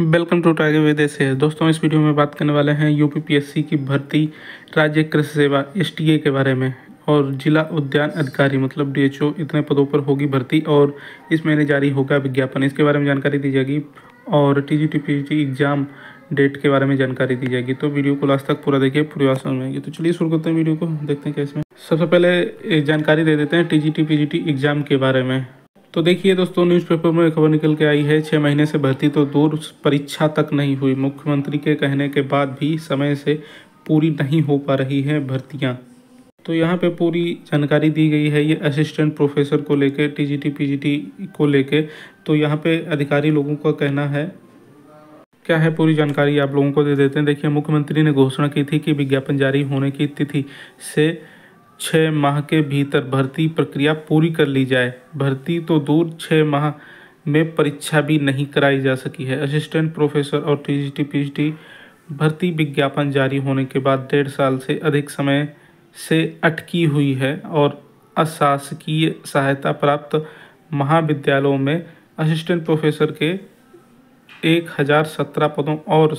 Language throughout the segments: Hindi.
वेलकम टू टाइगर विदेश है दोस्तों इस वीडियो में बात करने वाले हैं यूपीपीएससी की भर्ती राज्य कृषि सेवा एस के बारे में और जिला उद्यान अधिकारी मतलब डीएचओ इतने पदों पर होगी भर्ती और इस महीने जारी होगा विज्ञापन इसके बारे में जानकारी दी जाएगी और T G T exam date के बारे में जानकारी दी जाएगी तो वीडियो को लास्ट तक पूरा देखिए पूरी आसान समझ तो चलिए शुरू करते हैं वीडियो को देखते हैं क्या इसमें सबसे पहले जानकारी दे देते हैं टी जी टी एग्ज़ाम के बारे में तो देखिए दोस्तों न्यूज़पेपर में खबर निकल के आई है छः महीने से भर्ती तो दूर परीक्षा तक नहीं हुई मुख्यमंत्री के कहने के बाद भी समय से पूरी नहीं हो पा रही हैं भर्तियां तो यहाँ पे पूरी जानकारी दी गई है ये असिस्टेंट प्रोफेसर को लेके टीजीटी पीजीटी को लेके तो यहाँ पे अधिकारी लोगों का कहना है क्या है पूरी जानकारी आप लोगों को दे देते हैं देखिए मुख्यमंत्री ने घोषणा की थी कि विज्ञापन जारी होने की तिथि से छः माह के भीतर भर्ती प्रक्रिया पूरी कर ली जाए भर्ती तो दूर छः माह में परीक्षा भी नहीं कराई जा सकी है असिस्टेंट प्रोफेसर और टी जी भर्ती विज्ञापन जारी होने के बाद डेढ़ साल से अधिक समय से अटकी हुई है और अशासकीय सहायता प्राप्त महाविद्यालयों में असिस्टेंट प्रोफेसर के एक हज़ार सत्रह पदों और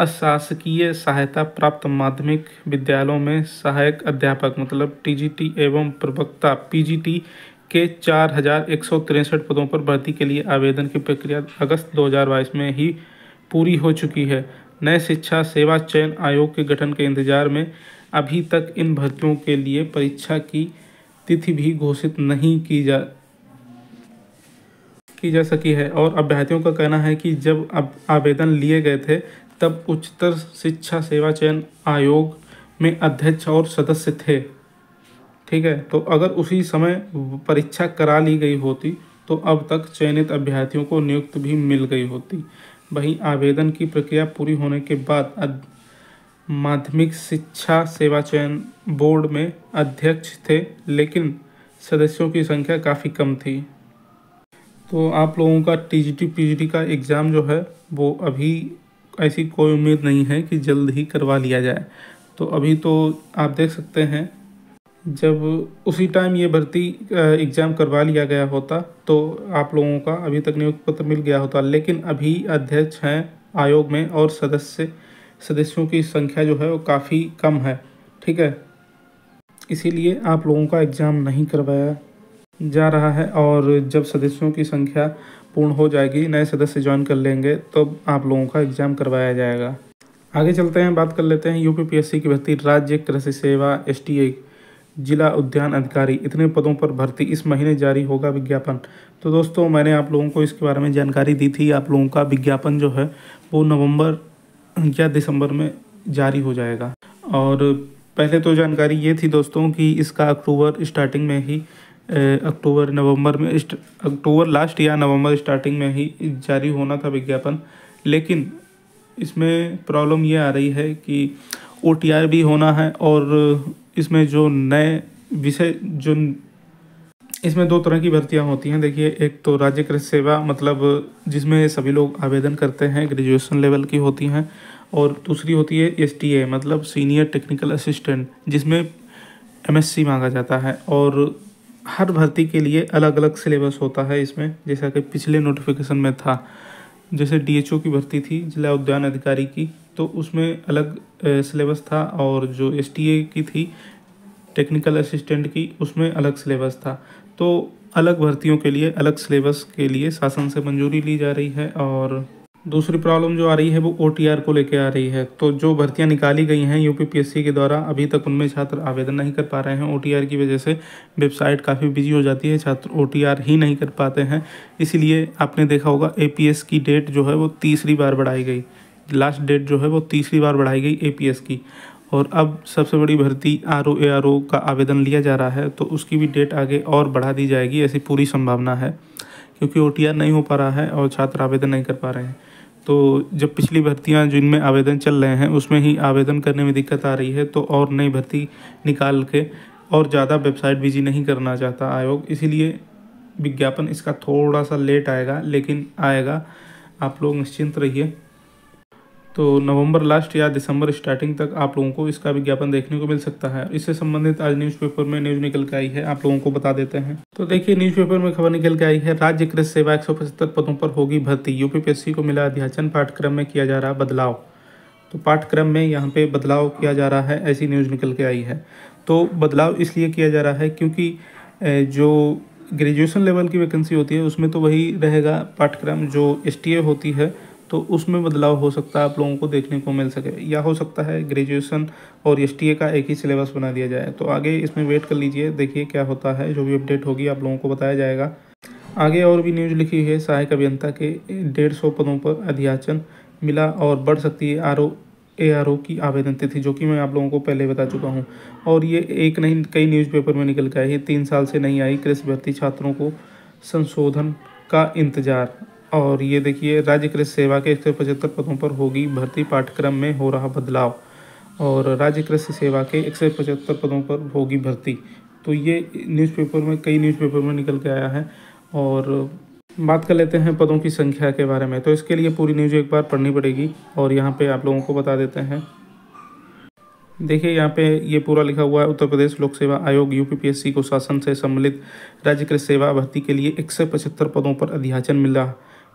अशासकीय सहायता प्राप्त माध्यमिक विद्यालयों में सहायक अध्यापक मतलब टीजीटी एवं प्रवक्ता पीजीटी के चार हजार एक सौ तिरसठ पदों पर भर्ती के लिए आवेदन की प्रक्रिया अगस्त 2022 में ही पूरी हो चुकी है नए शिक्षा सेवा चयन आयोग के गठन के इंतजार में अभी तक इन भर्तियों के लिए परीक्षा की तिथि भी घोषित नहीं की जा की जा सकी है और अभ्यर्थियों का कहना है कि जब अब आवेदन लिए गए थे तब उच्चतर शिक्षा सेवा चयन आयोग में अध्यक्ष और सदस्य थे ठीक है तो अगर उसी समय परीक्षा करा ली गई होती तो अब तक चयनित अभ्यर्थियों को नियुक्त भी मिल गई होती वहीं आवेदन की प्रक्रिया पूरी होने के बाद माध्यमिक शिक्षा सेवा चयन बोर्ड में अध्यक्ष थे लेकिन सदस्यों की संख्या काफ़ी कम थी तो आप लोगों का T G T P G का एग्ज़ाम जो है वो अभी ऐसी कोई उम्मीद नहीं है कि जल्द ही करवा लिया जाए तो अभी तो आप देख सकते हैं जब उसी टाइम ये भर्ती एग्ज़ाम करवा लिया गया होता तो आप लोगों का अभी तक नियुक्ति पत्र मिल गया होता लेकिन अभी अध्यक्ष हैं आयोग में और सदस्य सदस्यों की संख्या जो है वो काफ़ी कम है ठीक है इसीलिए आप लोगों का एग्ज़ाम नहीं करवाया जा रहा है और जब सदस्यों की संख्या पूर्ण हो जाएगी नए सदस्य ज्वाइन कर लेंगे तब तो आप लोगों का एग्ज़ाम करवाया जाएगा आगे चलते हैं बात कर लेते हैं यूपीपीएससी की भर्ती राज्य कृषि सेवा एस जिला उद्यान अधिकारी इतने पदों पर भर्ती इस महीने जारी होगा विज्ञापन तो दोस्तों मैंने आप लोगों को इसके बारे में जानकारी दी थी आप लोगों का विज्ञापन जो है वो नवंबर या दिसंबर में जारी हो जाएगा और पहले तो जानकारी ये थी दोस्तों कि इसका अक्टूबर स्टार्टिंग में ही अक्टूबर नवंबर में अक्टूबर लास्ट या नवंबर स्टार्टिंग में ही जारी होना था विज्ञापन लेकिन इसमें प्रॉब्लम ये आ रही है कि ओ भी होना है और इसमें जो नए विषय जो इसमें दो तरह की भर्तियां होती हैं देखिए एक तो राज्य कृषि सेवा मतलब जिसमें सभी लोग आवेदन करते हैं ग्रेजुएशन लेवल की होती हैं और दूसरी होती है एस मतलब सीनियर टेक्निकल असिस्टेंट जिसमें एमएससी मांगा जाता है और हर भर्ती के लिए अलग अलग सिलेबस होता है इसमें जैसा कि पिछले नोटिफिकेशन में था जैसे डीएचओ की भर्ती थी जिला उद्यान अधिकारी की तो उसमें अलग सिलेबस था और जो एसटीए की थी टेक्निकल असिस्टेंट की उसमें अलग सिलेबस था तो अलग भर्तियों के लिए अलग सिलेबस के लिए शासन से मंजूरी ली जा रही है और दूसरी प्रॉब्लम जो आ रही है वो ओ को लेकर आ रही है तो जो भर्तियां निकाली गई हैं यू के द्वारा अभी तक उनमें छात्र आवेदन नहीं कर पा रहे हैं ओ की वजह से वेबसाइट काफ़ी बिजी हो जाती है छात्र ओ ही नहीं कर पाते हैं इसीलिए आपने देखा होगा ए की डेट जो है वो तीसरी बार बढ़ाई गई लास्ट डेट जो है वो तीसरी बार बढ़ाई गई ए की और अब सबसे बड़ी भर्ती R O A R O का आवेदन लिया जा रहा है तो उसकी भी डेट आगे और बढ़ा दी जाएगी ऐसी पूरी संभावना है क्योंकि ओ नहीं हो पा रहा है और छात्र आवेदन नहीं कर पा रहे हैं तो जब पिछली भर्तियां जिनमें आवेदन चल रहे हैं उसमें ही आवेदन करने में दिक्कत आ रही है तो और नई भर्ती निकाल के और ज़्यादा वेबसाइट बिजी नहीं करना चाहता आयोग इसीलिए विज्ञापन इसका थोड़ा सा लेट आएगा लेकिन आएगा आप लोग निश्चिंत रहिए तो नवंबर लास्ट या दिसंबर स्टार्टिंग तक आप लोगों को इसका विज्ञापन देखने को मिल सकता है इससे संबंधित आज न्यूज़पेपर में न्यूज़ निकल के आई है आप लोगों को बता देते हैं तो देखिए न्यूज़पेपर में खबर निकल के आई है राज्य कृषि सेवा एक पदों पर होगी भर्ती यूपीपीएससी को मिला अध्याचन पाठ्यक्रम में किया जा रहा बदलाव तो पाठ्यक्रम में यहाँ पे बदलाव किया जा रहा है ऐसी न्यूज़ निकल के आई है तो बदलाव इसलिए किया जा रहा है क्योंकि जो ग्रेजुएशन लेवल की वैकेंसी होती है उसमें तो वही रहेगा पाठ्यक्रम जो एस होती है तो उसमें बदलाव हो सकता है आप लोगों को देखने को मिल सके या हो सकता है ग्रेजुएशन और एस का एक ही सिलेबस बना दिया जाए तो आगे इसमें वेट कर लीजिए देखिए क्या होता है जो भी अपडेट होगी आप लोगों को बताया जाएगा आगे और भी न्यूज लिखी है सहायक अभियंता के डेढ़ सौ पदों पर अध्याचन मिला और बढ़ सकती है आर ए आर ओ की आवेदन तिथि जो कि मैं आप लोगों को पहले बता चुका हूँ और ये एक नहीं कई न्यूज़पेपर में निकल के आई तीन साल से नहीं आई कृषि भर्ती छात्रों को संशोधन का इंतजार और ये देखिए राज्य कृषि सेवा के एक सौ पचहत्तर पदों पर होगी भर्ती पाठ्यक्रम में हो रहा बदलाव और राज्य कृषि सेवा के एक सौ पचहत्तर पदों पर होगी भर्ती तो ये न्यूज़पेपर में कई न्यूज़पेपर में निकल के आया है और बात कर लेते हैं पदों की संख्या के बारे में तो इसके लिए पूरी न्यूज़ एक बार पढ़नी पड़ेगी और यहाँ पे आप लोगों को बता देते हैं देखिए यहाँ पे ये पूरा लिखा हुआ है उत्तर प्रदेश लोक सेवा आयोग यूपीपीएससी को शासन से सम्मिलित राज्य कृषि सेवा भर्ती के लिए एक पचहत्तर पदों पर अध्याचन मिला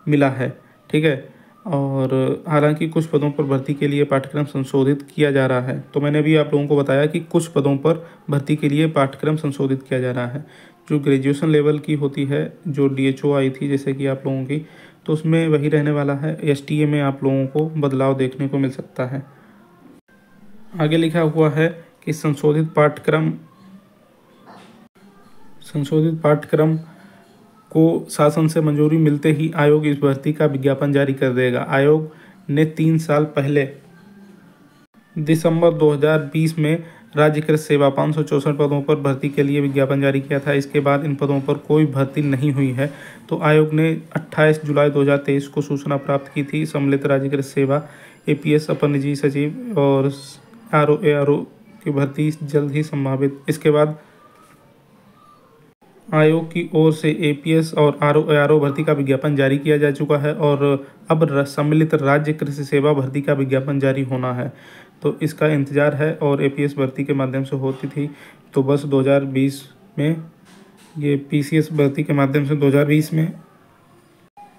मिला है ठीक है और हालांकि कुछ पदों पर भर्ती के लिए पाठ्यक्रम संशोधित किया जा रहा है तो मैंने अभी आप लोगों को बताया कि कुछ पदों पर भर्ती के लिए पाठ्यक्रम संशोधित किया जा रहा है जो ग्रेजुएशन लेवल की होती है जो डी आई थी जैसे कि आप लोगों की तो उसमें वही रहने वाला है एस में आप लोगों को बदलाव देखने को मिल सकता है आगे लिखा हुआ है कि संशोधित पाठ्यक्रम संशोधित पाठ्यक्रम को शासन से मंजूरी मिलते ही आयोग इस भर्ती का विज्ञापन जारी कर देगा आयोग ने तीन साल पहले दिसंबर 2020 में राज्यकृत सेवा पाँच पदों पर भर्ती के लिए विज्ञापन जारी किया था इसके बाद इन पदों पर कोई भर्ती नहीं हुई है तो आयोग ने 28 जुलाई 2023 को सूचना प्राप्त की थी सम्मिलित राज्यकृत सेवा एपीएस अपर निजी सचिव और आर ओ की भर्ती जल्द ही संभावित इसके बाद आयोग की ओर से एपीएस और आर ओ भर्ती का विज्ञापन जारी किया जा चुका है और अब सम्मिलित राज्य कृषि सेवा भर्ती का विज्ञापन जारी होना है तो इसका इंतज़ार है और एपीएस भर्ती के माध्यम से होती थी तो बस 2020 में ये पीसीएस भर्ती के माध्यम से 2020 में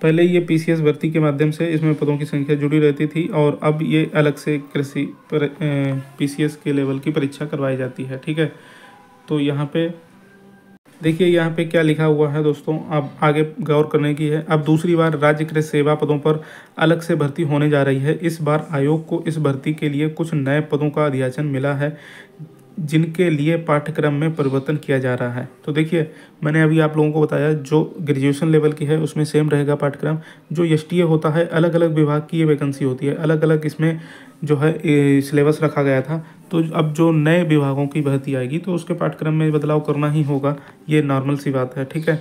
पहले ये पीसीएस भर्ती के माध्यम से इसमें पदों की संख्या जुड़ी रहती थी और अब ये अलग से कृषि पीसीएस के लेवल की परीक्षा करवाई जाती है ठीक है तो यहाँ पर देखिए यहाँ पे क्या लिखा हुआ है दोस्तों अब आगे गौर करने की है अब दूसरी बार राज्य कृषि सेवा पदों पर अलग से भर्ती होने जा रही है इस बार आयोग को इस भर्ती के लिए कुछ नए पदों का अध्याचन मिला है जिनके लिए पाठ्यक्रम में परिवर्तन किया जा रहा है तो देखिए मैंने अभी आप लोगों को बताया जो ग्रेजुएशन लेवल की है उसमें सेम रहेगा पाठ्यक्रम जो एस होता है अलग अलग विभाग की ये वैकेंसी होती है अलग अलग इसमें जो है सिलेबस रखा गया था तो अब जो नए विभागों की भर्ती आएगी तो उसके पाठ्यक्रम में बदलाव करना ही होगा ये नॉर्मल सी बात है ठीक है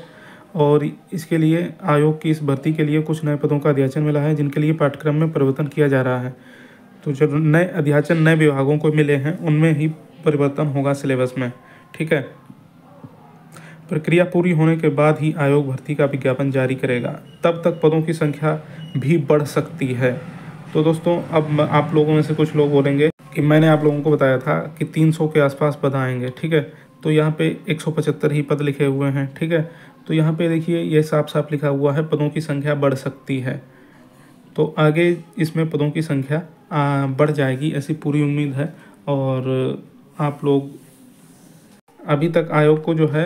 और इसके लिए आयोग की इस भर्ती के लिए कुछ नए पदों का अध्याचन मिला है जिनके लिए पाठ्यक्रम में परिवर्तन किया जा रहा है तो जब नए अध्याचन नए विभागों को मिले हैं उनमें ही परिवर्तन होगा सिलेबस में ठीक है प्रक्रिया पूरी होने के बाद ही आयोग भर्ती का विज्ञापन जारी करेगा तब तक पदों की संख्या भी बढ़ सकती है तो दोस्तों अब आप लोगों में से कुछ लोग बोलेंगे कि मैंने आप लोगों को बताया था कि 300 के आसपास पद आएंगे ठीक है तो यहाँ पे 175 ही पद लिखे हुए हैं ठीक है तो यहाँ पे देखिए ये साफ साफ लिखा हुआ है पदों की संख्या बढ़ सकती है तो आगे इसमें पदों की संख्या बढ़ जाएगी ऐसी पूरी उम्मीद है और आप लोग अभी तक आयोग को जो है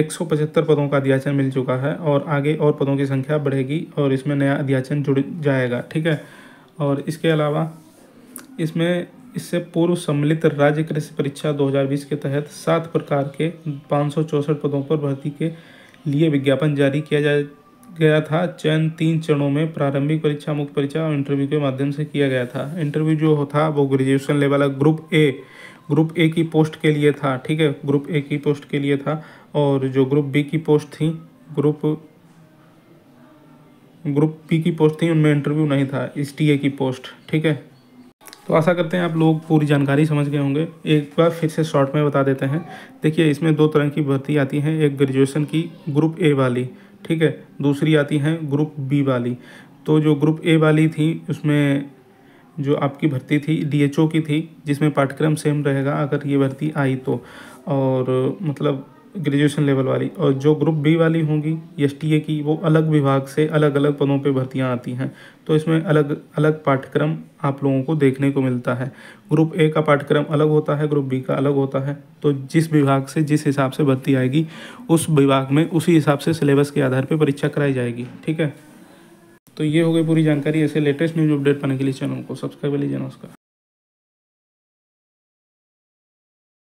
एक सौ पचहत्तर पदों का अध्याचन मिल चुका है और आगे और पदों की संख्या बढ़ेगी और इसमें नया अध्याचन जुड़ जाएगा ठीक है और इसके अलावा इसमें इससे पूर्व सम्मिलित राज्य कृषि परीक्षा 2020 के तहत सात प्रकार के पाँच पदों पर भर्ती के लिए विज्ञापन जारी किया जा गया था चयन तीन चरणों में प्रारंभिक परीक्षा मुख्य परीक्षा और इंटरव्यू के माध्यम से किया गया था इंटरव्यू जो होता वो graduation level group A group A की पोस्ट के लिए था ठीक है ग्रुप ए की पोस्ट के लिए था और जो ग्रुप बी की पोस्ट थी ग्रुप ग्रुप पी की पोस्ट थी उनमें इंटरव्यू नहीं था एस टी ए की पोस्ट ठीक है तो आशा करते हैं आप लोग पूरी जानकारी समझ गए होंगे एक बार फिर से शॉर्ट में बता देते हैं देखिए इसमें दो तरह की भर्ती आती हैं एक ग्रेजुएशन की ग्रुप ए वाली ठीक है दूसरी आती हैं ग्रुप बी वाली तो जो ग्रुप ए वाली थी उसमें जो आपकी भर्ती थी डीएचओ की थी जिसमें पाठ्यक्रम सेम रहेगा अगर ये भर्ती आई तो और मतलब ग्रेजुएशन लेवल वाली और जो ग्रुप बी वाली होंगी एस टी ए की वो अलग विभाग से अलग अलग पदों पे भर्तियां आती हैं तो इसमें अलग अलग पाठ्यक्रम आप लोगों को देखने को मिलता है ग्रुप ए का पाठ्यक्रम अलग होता है ग्रुप बी का अलग होता है तो जिस विभाग से जिस हिसाब से भर्ती आएगी उस विभाग में उसी हिसाब से सिलेबस के आधार पर परीक्षा कराई जाएगी ठीक है तो ये हो गई पूरी जानकारी ऐसे लेटेस्ट न्यूज़ अपडेट पाने के लिए चैनल को सब्सक्राइब लीजिए नमस्कार